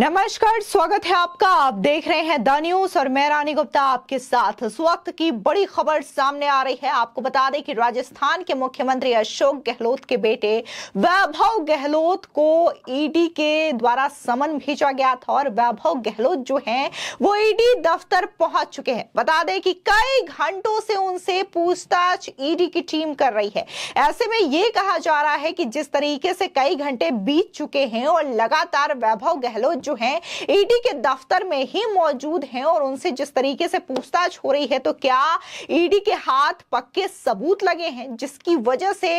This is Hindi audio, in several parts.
नमस्कार स्वागत है आपका आप देख रहे हैं द न्यूज और मैं रानी गुप्ता आपके साथ इस वक्त की बड़ी खबर सामने आ रही है आपको बता दें कि राजस्थान के मुख्यमंत्री अशोक गहलोत के बेटे वैभव गहलोत को ईडी e के द्वारा समन भेजा गया था और वैभव गहलोत जो हैं वो ईडी e दफ्तर पहुंच चुके हैं बता दें कि कई घंटों से उनसे पूछताछ ईडी e की टीम कर रही है ऐसे में ये कहा जा रहा है कि जिस तरीके से कई घंटे बीत चुके हैं और लगातार वैभव गहलोत जो है ईडी e के दफ्तर में ही मौजूद हैं और उनसे जिस तरीके से पूछताछ हो रही है तो क्या ईडी e के हाथ पक्के सबूत लगे हैं जिसकी वजह से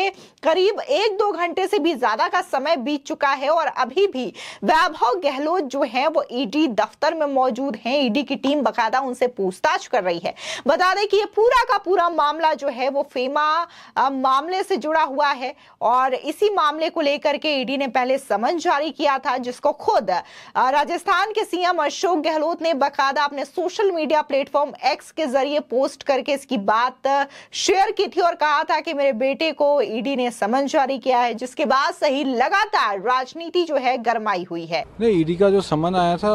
करीब एक दो घंटे से भी ज्यादा का समय बीत चुका है और अभी भी वैभव गहलोत जो है वो ईडी e दफ्तर में मौजूद है ईडी की टीम बकायदा उनसे पूछताछ कर रही है बता दें कि ये पूरा का पूरा मामला जो है वो फेमा मामले से जुड़ा हुआ है और इसी मामले को लेकर के ईडी ने पहले समन जारी किया था जिसको खुद राजस्थान के सीएम अशोक गहलोत ने बकायदा अपने सोशल मीडिया प्लेटफॉर्म एक्स के जरिए पोस्ट करके इसकी बात शेयर की थी और कहा था कि मेरे बेटे को ईडी e ने समन जारी किया है जिसके बाद सही लगातार राजनीति जो है गरमाई हुई है नहीं ईडी e का जो समन आया था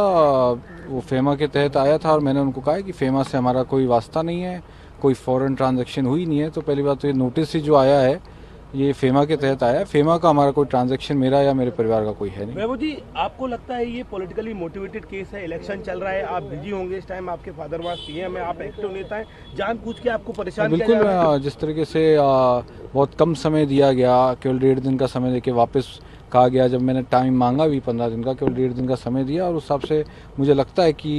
वो फेमा के तहत आया था और मैंने उनको कहा कि फेमा से हमारा कोई वास्ता नहीं है कोई फॉरन ट्रांजेक्शन हुई नहीं है तो पहली बात तो ये नोटिस ही जो आया है ये फेमा के तहत आया फेमा का हमारा कोई ट्रांजैक्शन मेरा या मेरे परिवार का कोई है नहीं महबूब जी आपको लगता है ये पॉलिटिकली मोटिवेटेड केस है इलेक्शन चल रहा है आप बिजी होंगे इस टाइम आपके फादर वहाँ सीएम है आप एक्टिव नेता है जान पूछ के आपको परेशान बिल्कुल जिस तरीके से बहुत कम समय दिया गया केवल डेढ़ दिन का समय देके वापस कहा गया जब मैंने टाइम मांगा भी पंद्रह दिन का केवल डेढ़ दिन का समय दिया और उस हिसाब से मुझे लगता है कि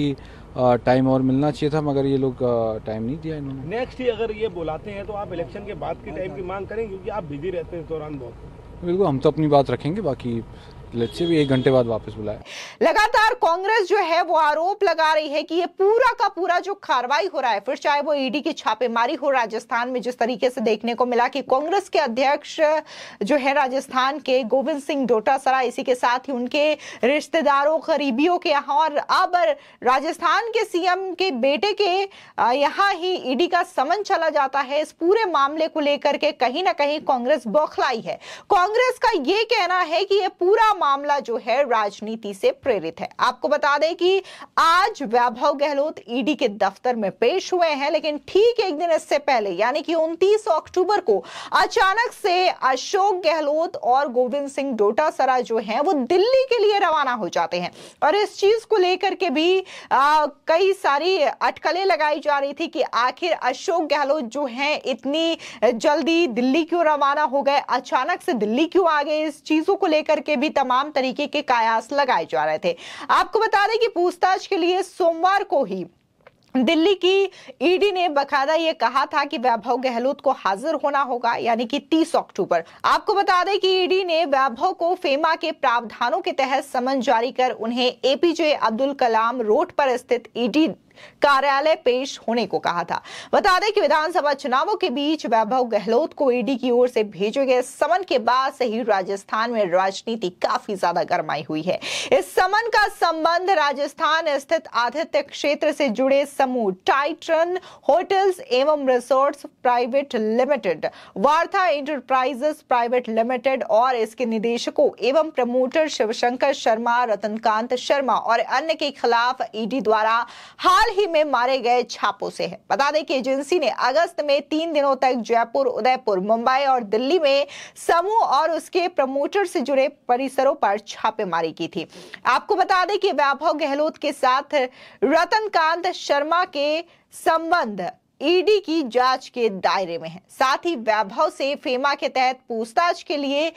टाइम और मिलना चाहिए था मगर ये लोग टाइम नहीं दिया इन्होंने नेक्स्ट ही अगर ये बुलाते हैं तो आप इलेक्शन के बाद की टाइम की मांग करें क्योंकि आप बिजी रहते हैं इस दौरान बहुत बिल्कुल हम तो अपनी बात रखेंगे बाकी लेट्स से एक घंटे बाद वापस बुलाया लगातार कांग्रेस जो है वो आरोप लगा रही है कि ये पूरा का पूरा जो कार्रवाई हो रहा है फिर चाहे वो ईडी की छापेमारी हो राजस्थान में जिस तरीके से देखने को मिला कि कांग्रेस के अध्यक्ष जो है राजस्थान के गोविंद सिंह डोटासरा इसी के साथ ही उनके रिश्तेदारों करीबियों के यहाँ और अब राजस्थान के सीएम के बेटे के यहाँ ही ईडी का समन चला जाता है इस पूरे मामले को लेकर के कहीं ना कहीं कांग्रेस बौखलाई है कांग्रेस का ये कहना है कि ये पूरा मामला जो है राजनीति से प्रेरित है आपको बता दें कि आज वैभव गहलोत ईडी के दफ्तर में पेश हुए हैं लेकिन ठीक एक दिन इससे पहले यानी कि 29 अक्टूबर को अचानक से अशोक गहलोत और गोविंद सिंह डोटासरा जो है वो दिल्ली के लिए रवाना हो जाते हैं और इस चीज को लेकर के भी आ, कई सारी अटकलें लगाई जा रही थी कि आखिर अशोक गहलोत जो है इतनी जल्दी दिल्ली क्यों रवाना हो गए अचानक से दिल्ली क्यों आ गए इस चीजों को लेकर के भी तमाम तमाम तरीके के कायास लगाए जा रहे थे आपको बता दें कि पूछताछ के लिए सोमवार को ही दिल्ली की ईडी ने बकायदा ये कहा था कि वैभव गहलोत को हाजिर होना होगा यानी कि 30 अक्टूबर आपको बता दें कि ईडी ने वैभव को फेमा के प्रावधानों के तहत समन जारी कर उन्हें एपीजे अब्दुल कलाम रोड पर स्थित ईडी कार्यालय पेश होने को कहा था बता दें कि विधानसभा चुनावों के बीच वैभव गहलोत को ईडी e की ओर से भेजे गए समन के बाद से ही राजस्थान में राजनीति काफी ज्यादा गर्माई हुई है इस समन का संबंध राजस्थान स्थित आदित्य क्षेत्र से जुड़े समूह टाइटन होटल्स एवं resorts private limited Vartha enterprises private limited और इसके निदेशकों एवं प्रमोटर शिवशंकर शर्मा रतनकांत शर्मा और अन्य के खिलाफ ईडी e द्वारा हाल हाल ही में मारे गए छापों से है बता दें कि एजेंसी ने अगस्त में तीन दिनों तक जयपुर उदयपुर मुंबई और दिल्ली में समूह और उसके प्रमोटर से जुड़े परिसरों पर छापेमारी की थी आपको बता दें कि वैभव गहलोत के साथ रतनकांत शर्मा के संबंध ईडी की जांच के दायरे में है साथ ही वैभव से फेमा के तहत पूछताछ के लिए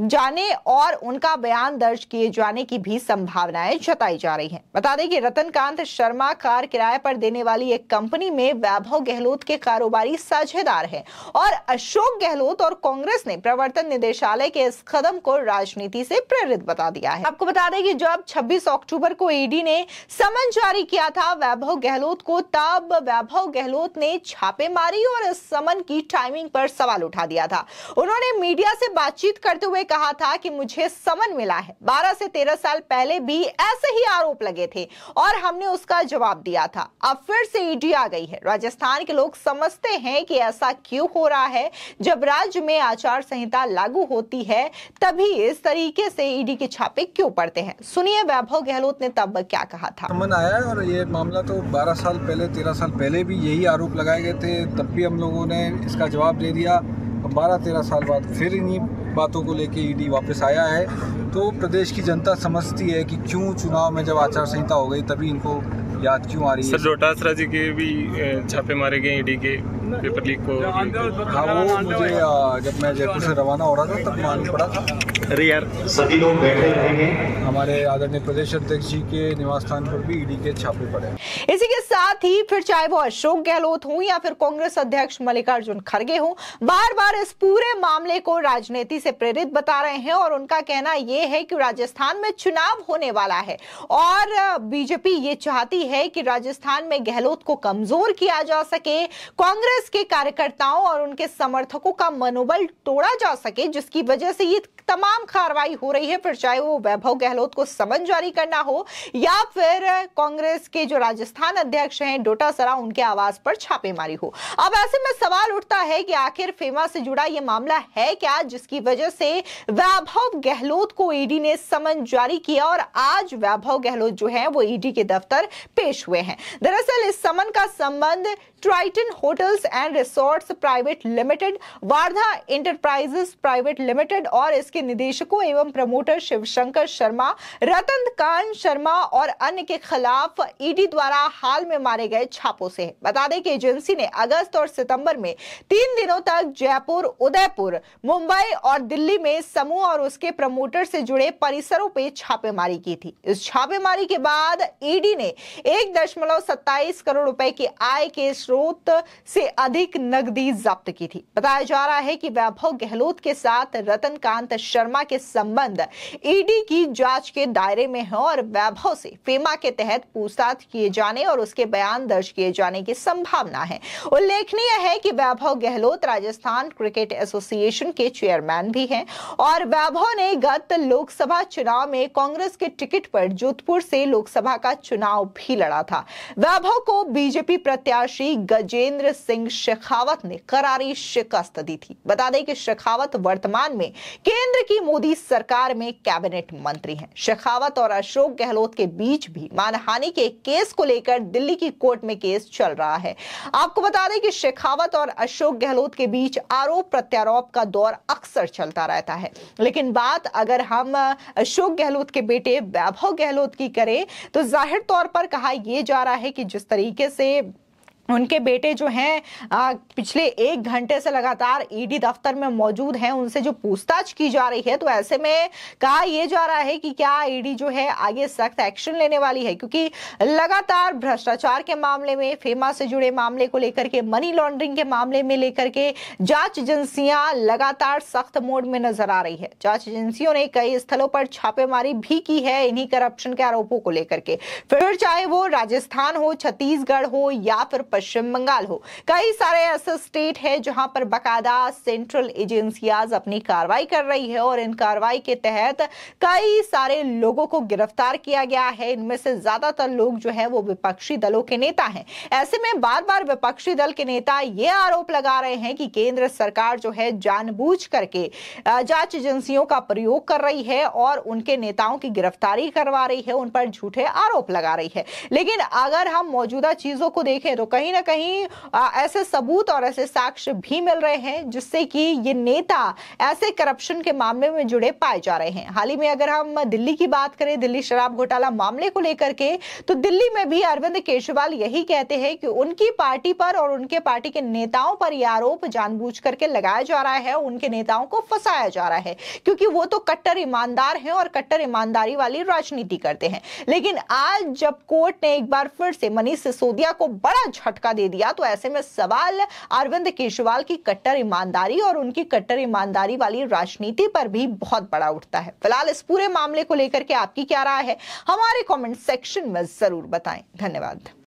जाने और उनका बयान दर्ज किए जाने की भी संभावनाएं जताई जा रही हैं। बता दें कि रतनकांत शर्मा कार किराए पर देने वाली एक कंपनी में वैभव गहलोत के कारोबारी साझेदार हैं और अशोक गहलोत और कांग्रेस ने प्रवर्तन निदेशालय के इस कदम को राजनीति से प्रेरित बता दिया है आपको बता दें कि जब छब्बीस अक्टूबर को ईडी e ने समन जारी किया था वैभव गहलोत को तब वैभव गहलोत ने छापेमारी और इस समन की टाइमिंग पर सवाल उठा दिया था उन्होंने मीडिया से बातचीत करते हुए कहा था कि मुझे समन मिला है 12 से 13 साल पहले भी ऐसे ही आरोप लगे थे और हमने उसका जवाब दिया था अब फिर से ईडी e आ गई है राजस्थान के लोग समझते हैं कि ऐसा क्यों हो रहा है जब राज्य में आचार संहिता लागू होती है तभी इस तरीके से ईडी e के छापे क्यों पड़ते हैं सुनिए वैभव गहलोत ने तब क्या कहा था समन आया और ये मामला तो बारह साल पहले तेरह साल पहले भी यही आरोप लगाए गए थे तब भी हम लोगों ने इसका जवाब दे दिया बारह तेरह साल बाद फिर इन्हीं बातों को लेके ईडी e वापस आया है तो प्रदेश की जनता समझती है कि क्यों चुनाव में जब आचार संहिता हो गई तभी इनको याद क्यों आ रही है सर डोटासरा जी के भी छापे मारे गए ईडी e के पेपर लीक को हाँ वो मुझे जब मैं जयपुर से रवाना हो रहा था तब मालूम पड़ा था अरे यार सभी लोग बैठे रहे हैं हमारे आदरणीय प्रदेश अध्यक्ष जी के निवास स्थान पर भी ईडी के छापे पड़े इसी के साथ ही फिर चाहे वो अशोक गहलोत हो या फिर कांग्रेस अध्यक्ष मल्लिकार्जुन खड़गे हो बार बार इस पूरे मामले को राजनीति से प्रेरित बता रहे हैं और उनका कहना यह है कि राजस्थान में चुनाव होने वाला है और बीजेपी ये चाहती है कि राजस्थान में गहलोत को कमजोर किया जा सके कांग्रेस के कार्यकर्ताओं और उनके समर्थकों का मनोबल तोड़ा जा सके जिसकी वजह से ये तमाम तमाम कार्रवाई हो रही है फिर चाहे वो वैभव गहलोत को समन जारी करना हो या फिर कांग्रेस के जो राजस्थान अध्यक्ष हैं डोटासरा उनके आवास पर छापेमारी हो अब ऐसे में सवाल उठता है कि आखिर फेमा से जुड़ा यह मामला है क्या जिसकी वजह से वैभव गहलोत को ईडी ने समन जारी किया और आज वैभव गहलोत जो है वो ईडी के दफ्तर पेश हुए हैं दरअसल इस समन का संबंध Triton hotels and resorts private limited Vardha enterprises private limited और इसके निदेश निदेशकों एवं प्रमोटर शिवशंकर शर्मा रतन कांत शर्मा और अन्य के खिलाफ ईडी द्वारा हाल में मारे गए छापों से बता दें कि एजेंसी ने अगस्त और सितंबर में तीन दिनों तक जयपुर उदयपुर मुंबई और दिल्ली में समूह और उसके प्रमोटर से जुड़े परिसरों पर छापेमारी की थी इस छापेमारी के बाद ईडी ने एक दशमलव सत्ताईस करोड़ रुपए की आय के स्रोत से अधिक नकदी जब्त की थी बताया जा रहा है कि वैभव गहलोत के साथ रतनकांत शर्मा फेमा के संबंध ईडी e की जांच के दायरे में है और वैभव से फेमा के तहत पूछताछ किए जाने और उसके बयान दर्ज किए जाने की संभावना है उल्लेखनीय है कि वैभव गहलोत राजस्थान क्रिकेट एसोसिएशन के चेयरमैन भी हैं और वैभव ने गत लोकसभा चुनाव में कांग्रेस के टिकट पर जोधपुर से लोकसभा का चुनाव भी लड़ा था वैभव को बीजेपी प्रत्याशी गजेंद्र सिंह शेखावत ने करारी शिकस्त दी थी बता दें कि शेखावत वर्तमान में केंद्र की मोदी सरकार में कैबिनेट मंत्री हैं शेखावत और अशोक गहलोत के बीच भी मानहानि के केस को लेकर दिल्ली की कोर्ट में केस चल रहा है आपको बता दें कि शेखावत और अशोक गहलोत के बीच आरोप प्रत्यारोप का दौर अक्सर चलता रहता है लेकिन बात अगर हम अशोक गहलोत के बेटे वैभव गहलोत की करें तो जाहिर तौर पर कहा यह जा रहा है कि जिस तरीके से उनके बेटे जो हैं पिछले एक घंटे से लगातार ईडी e दफ्तर में मौजूद हैं उनसे जो पूछताछ की जा रही है तो ऐसे में कहा यह जा रहा है कि क्या ईडी e जो है आगे सख्त एक्शन लेने वाली है क्योंकि लगातार भ्रष्टाचार के मामले में फेमा से जुड़े मामले को लेकर के मनी लॉन्ड्रिंग के मामले में लेकर के जांच एजेंसियां लगातार सख्त मोड में नजर आ रही है जांच एजेंसियों ने कई स्थलों पर छापेमारी भी की है इन्हीं करप्शन के आरोपों को लेकर के फिर चाहे वो राजस्थान हो छत्तीसगढ़ हो या फिर पश्चिम बंगाल हो कई सारे ऐसे स्टेट है जहां पर बकायदा सेंट्रल एजेंसियां अपनी कार्रवाई कर रही है और इन कार्रवाई के तहत कई सारे लोगों को गिरफ्तार किया गया है इनमें से ज्यादातर लोग जो है वो विपक्षी दलों के नेता हैं ऐसे में बार बार विपक्षी दल के नेता ये आरोप लगा रहे हैं कि केंद्र सरकार जो है जानबूझ करके जांच एजेंसियों का प्रयोग कर रही है और उनके नेताओं की गिरफ्तारी करवा रही है उन पर झूठे आरोप लगा रही है लेकिन अगर हम मौजूदा चीजों को देखें तो कहीं कहीं ना कहीं ऐसे सबूत और ऐसे साक्ष्य भी मिल रहे हैं जिससे कि ये नेता ऐसे करप्शन के मामले में जुड़े पाए जा रहे हैं हाल ही में अगर हम दिल्ली की बात करें दिल्ली शराब घोटाला मामले को लेकर के तो दिल्ली में भी अरविंद केजरीवाल यही कहते हैं कि उनकी पार्टी पर और उनके पार्टी के नेताओं पर यह आरोप जानबूझ करके लगाया जा रहा है उनके नेताओं को फंसाया जा रहा है क्योंकि वो तो कट्टर ईमानदार हैं और कट्टर ईमानदारी वाली राजनीति करते हैं लेकिन आज जब कोर्ट ने एक बार फिर से मनीष सिसोदिया को बड़ा झटका दे दिया तो ऐसे में सवाल अरविंद केजरीवाल की कट्टर ईमानदारी और उनकी कट्टर ईमानदारी वाली राजनीति पर भी बहुत बड़ा उठता है फिलहाल इस पूरे मामले को लेकर के आपकी क्या राय है हमारे कॉमेंट सेक्शन में जरूर बताएं धन्यवाद